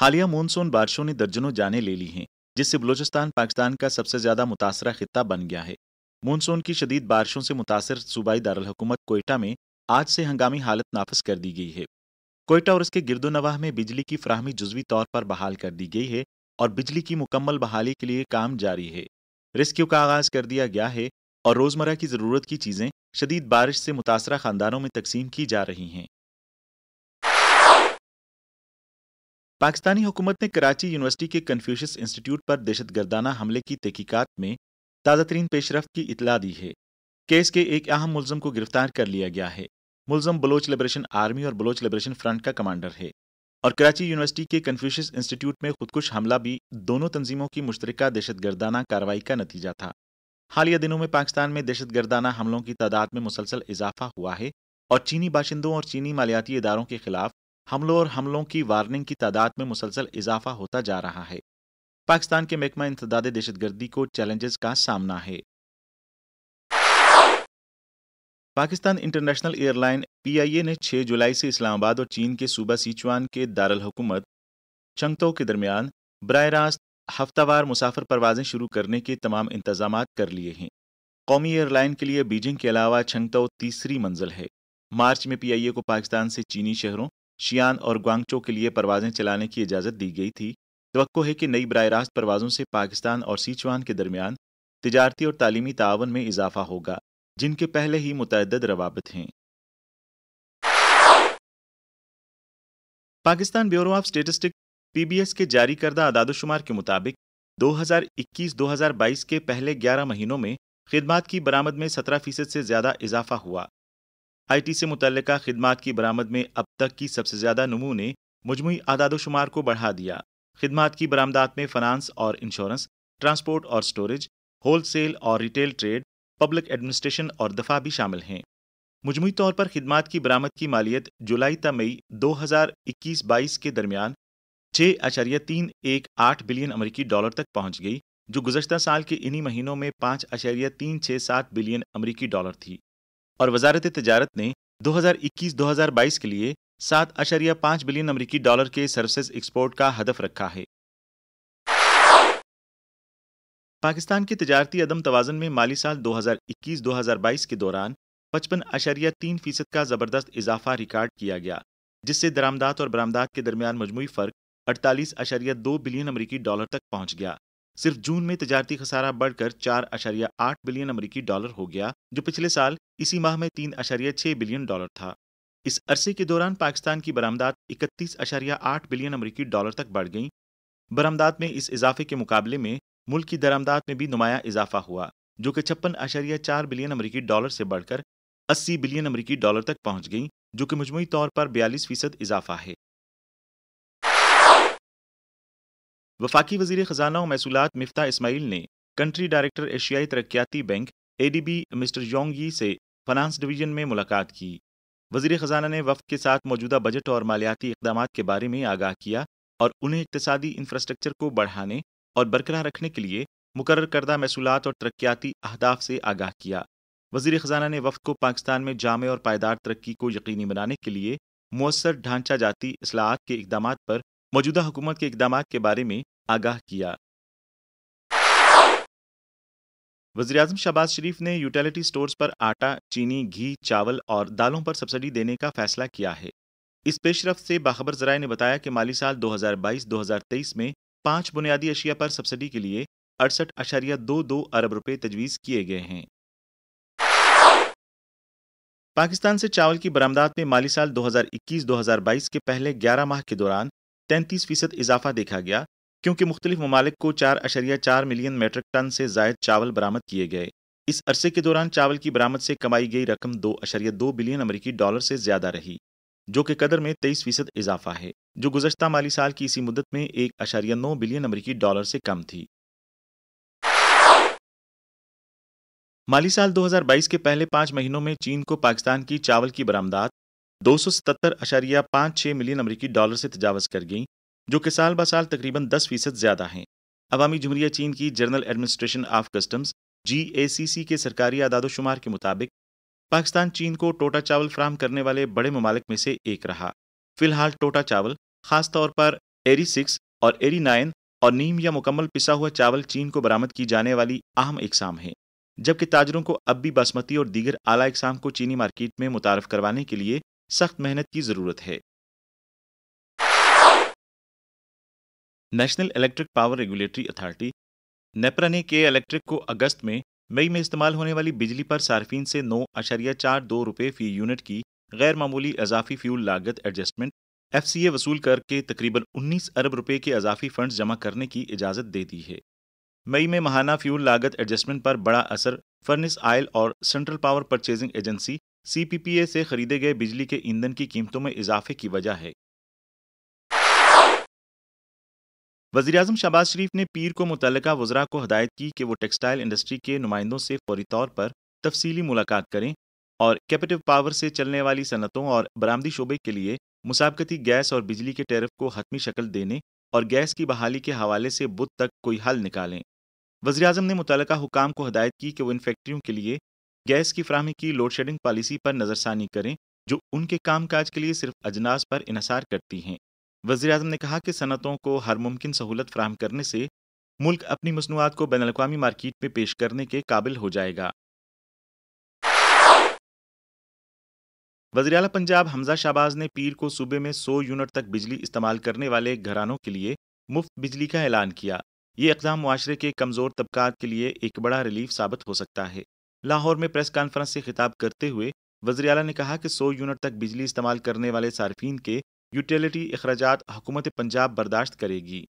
हालिया मानसून बारिशों ने दर्जनों जाने ले ली हैं जिससे बलूचिस्तान पाकिस्तान का सबसे ज्यादा मुतासर खत्ता बन गया है मानसून की शदीद बारिशों से मुतासर सूबाई दारकूमत कोयटा में आज से हंगामी हालत नाफज कर दी गई है कोयटा और उसके गिरदोनवाह में बिजली की फ्राहमी जुजवी तौर पर बहाल कर दी गई है और बिजली की मुकम्मल बहाली के लिए काम जारी है रेस्क्यू का आगाज कर दिया गया है और रोजमर्रा की जरूरत की चीजें शदीद बारिश से मुतासर खानदानों में तकसीम की जा रही हैं पाकिस्तानी हुकूमत ने कराची यूनिवर्सिटी के कन्फ्यूशस इंस्टीट्यूट पर दहशत गर्दाना हमले की तहकीकात में ताज़ा तरीन पेशरफ की इतला दी है केस के एक अहम मुलम को गिरफ्तार कर लिया गया है मुलम बलोच लिबरेशन आर्मी और बलोच लिबरेशन फ्रंट का कमांडर है और कराची यूनिवर्सिटी के कन्फ्यूशस इंस्टीट्यूट में खुदकुश हमला भी दोनों तंजीमों की मुश्तरक दहशतगर्दाना कार्रवाई का नतीजा था हालिया दिनों में पाकिस्तान में दहशतगर्दाना हमलों की तादाद में मुसलसल इजाफा हुआ है और चीनी बाशिंदों और चीनी मालियाती इदारों के खिलाफ हमलों और हमलों की वार्निंग की तादाद में मुसलसल इजाफा होता जा रहा है पाकिस्तान के महकमा इंसदाद दहशतगर्दी को चैलेंजेस का सामना है पाकिस्तान इंटरनेशनल एयरलाइन पीआईए ने 6 जुलाई से इस्लामाबाद और चीन के सूबा सिचुआन के दारकूमत चंगतो के दरमियान बर रास्त हफ्तावार मुसाफिर परवाजें शुरू करने के तमाम इंतजाम कर लिए हैं कौमी एयरलाइन के लिए बीजिंग के अलावा छंगतो तीसरी मंजिल है मार्च में पीआईए को पाकिस्तान से चीनी शहरों शियान और ग्वांगचो के लिए परवाजें चलाने की इजाज़त दी गई थी तो है कि नई बरह रास्त परवाज़ों से पाकिस्तान और सीचवान के दरमियान तजारती और तालीमी तावन में इजाफा होगा जिनके पहले ही मुतद रवाबत हैं Pakistan bureau of statistic PBS के जारी करदा अदादोशुमार के मुताबिक 2021-2022 के पहले 11 महीनों में खदमात की बरामद में 17 फीसद से ज़्यादा इजाफा हुआ आईटी से मुतल खदमात की बरामद में अब तक की सबसे ज़्यादा नमूने मजमू आदादोशुमार को बढ़ा दिया खदमात की बरामदात में फाइनानस और इंश्योरेंस ट्रांसपोर्ट और स्टोरेज होल सेल और रिटेल ट्रेड पब्लिक एडमिनिस्ट्रेशन और दफा भी शामिल हैं मजमू तौर पर खदमात की बरामद की मालियत जुलाई त मई दो हज़ार इक्कीस बाईस के दरमियान छः अशरिया तीन एक आठ बिलियन अमरीकी डॉलर तक पहुंच गई जो गुजशत साल के इन्हीं महीनों में पाँच अशरिया तीन छः सात बिलियन अमरीकी डॉलर थी और वजारत तजारत ने 2021-2022 के लिए सात अशरिया पाँच बिलियन अमरीकी डॉलर के सर्विसेज एक्सपोर्ट का हदफ रखा है पाकिस्तान के तजारती अदम तोज़न में माली साल 2021-2022 के दौरान पचपन अशरिया तीन फीसद का ज़बरदस्त इजाफा रिकॉर्ड किया गया जिससे दरामदात और बरामदात के दरमियान मजमू फ़र्क अड़तालीस अशरिया दो बिलियन अमरीकी डॉलर तक पहुंच गया सिर्फ जून में तजारती खसारा बढ़कर चार अशरिया आठ बिलियन अमरीकी डॉलर हो गया जो पिछले साल इसी माह में तीन अशरिया छह बिलियन डॉलर था इस अरसे के दौरान पाकिस्तान की बरामदात इकतीस अशरिया आठ बिलियन अमरीकी डॉलर तक बढ़ गई बरामदात में इस इजाफे के मुकाबले में मुल्क की दरामदात में भी नुमाया इजाफा हुआ जो कि छप्पन अशरिया चार बिलियन अमरीकी डॉलर से बढ़कर अस्सी बिलियन अमरीकी डॉलर तक पहुंच गई जो कि मजमू तौर पर बयालीस फीसद इजाफा है वफाकी वजीर खजाना और महसूलत मफ्ता इसमाइल ने कंट्री डायरेक्टर एशियाई तरक्याती बैंक एडीबी मिस्टर योंगी से फाइनेंस डिवीजन में मुलाकात की वजीर खजाना ने वफद के साथ मौजूदा बजट और मालियाती इकदाम के बारे में आगाह किया और उन्हें इकतदी इंफ्रास्ट्रक्चर को बढ़ाने और बरकरार रखने के लिए मुकर करदा महसूलत और तरक्याती अहदाफ से आगाह किया वजीर खजाना ने वफद को पाकिस्तान में जाम और पायदार तरक्की को यकीनी बनाने के लिए मौसर ढांचा जाती असलाहत के इकदाम पर मौजूदा हुकूमत के इकदाम के बारे में आगाह किया वजी अजम शहबाज शरीफ ने यूटिलिटी स्टोर्स पर आटा चीनी घी चावल और दालों पर सब्सिडी देने का फैसला किया है इस पेशरफ से बाखबर जराए ने बताया कि माली साल 2022-2023 में पांच बुनियादी अशिया पर सब्सिडी के लिए अड़सठ अशारिया दो दो अरब रुपये तजवीज़ किए गए हैं पाकिस्तान से चावल की बरामदात में माली साल 2021-2022 के पहले 11 माह के दौरान तैंतीस फीसद इजाफा देखा गया क्योंकि मुख्तलिफ ममालिक को चार अशरिया चार मिलियन मेट्रिक टन से जायद चावल बरामद किए गए इस अरसे के दौरान चावल की बरामद से कमाई गई रकम दो अशरिया दो बिलियन अमरीकी डॉलर से ज्यादा रही जो कि कदर में तेईस फीसद इजाफा है जो गुजशत माली साल की इसी मुद्दत में एक अशारिया नौ बिलियन अमरीकी डॉलर से कम थी माली साल 2022 के पहले पांच महीनों में चीन को पाकिस्तान की चावल की बरामदात दो सौ अशारिया मिलियन अमरीकी डॉलर से तजावज़ कर गई जो कि साल ब साल तकरीबन दस फीसद ज़्यादा हैं अवामी जमहूरिया चीन की general administration of customs G A C C के सरकारी आदादोशुमार के मुताबिक पाकिस्तान चीन को टोटा चावल फ्राहम करने वाले बड़े ममालिक में से एक रहा फिलहाल टोटा चावल खासतौर पर एरी सिक्स और एरी नाइन और नीम या मुकम्मल पिसा हुआ चावल चीन को बरामद की जाने वाली अहम इकसाम है जबकि ताजरों को अब भी बासमती और दीगर आला इकसाम को चीनी मार्केट में मुतारफ करवाने के लिए सख्त मेहनत की जरूरत है national electric power regulatory authority NEPRA ने के इलेक्ट्रिक को अगस्त में मई में इस्तेमाल होने वाली बिजली पर सार्फिन से नौ अशरिया चार दो रुपये फी यूनिट की गैर मामूली अजाफी फ्यूल लागत एडजस्टमेंट एफ सी ए वसूल करके तकरीबन 19 अरब रुपये के अजाफी फंड्स जमा करने की इजाज़त दे दी है मई में महाना फ्यूल लागत एडजस्टमेंट पर बड़ा असर फर्निस आयल और central power purchasing agency CPPA से खरीदे गए बिजली के ईंधन की कीमतों में इजाफे की वजह है वजी अजम शहबाज शरीफ ने पीर को मुतल वजरा को हदायत की कि वह टेक्सटाइल इंडस्ट्री के नुमाइंदों से फौरी तौर पर तफसीली मुलाकात करें और कैपिटिव पावर से चलने वाली सनतों और बरामदी शोबे के लिए मुसाबकती गैस और बिजली के टैरफ को हतमी शक्ल देने और गैस की बहाली के हवाले से बुध तक कोई हल निकालें वजी अजम ने मुतल हुकाम को हदायत की कि वह इन फैक्ट्रियों के लिए गैस की फ्राहमी की लोड शेडिंग पॉलिसी पर नज़रसानी करें जो उनके कामकाज के लिए सिर्फ अजनास पर इसार करती हैं वजी अजम ने कहा कि सनतों को हर मुमकिन सहूलत फ्राहम करने से मुल्क अपनी मसनूआत को बैन अवी मार्केट में पेश करने के काबिल हो जाएगा वजी अला पंजाब हमजा शाहबाज ने पीर को सूबे में 100 यूनिट तक बिजली इस्तेमाल करने वाले घरानों के लिए मुफ्त बिजली का ऐलान किया ये इकदाम माशरे के कमज़ोर तबकात के लिए एक बड़ा रिलीफ साबित हो सकता है लाहौर में प्रेस कॉन्फ्रेंस से खिताब करते हुए वजी अला ने कहा कि सौ यूनिट तक बिजली इस्तेमाल करने वाले सार्फिन के यूटिलिटी अखराज हुकूमत पंजाब बर्दाश्त करेगी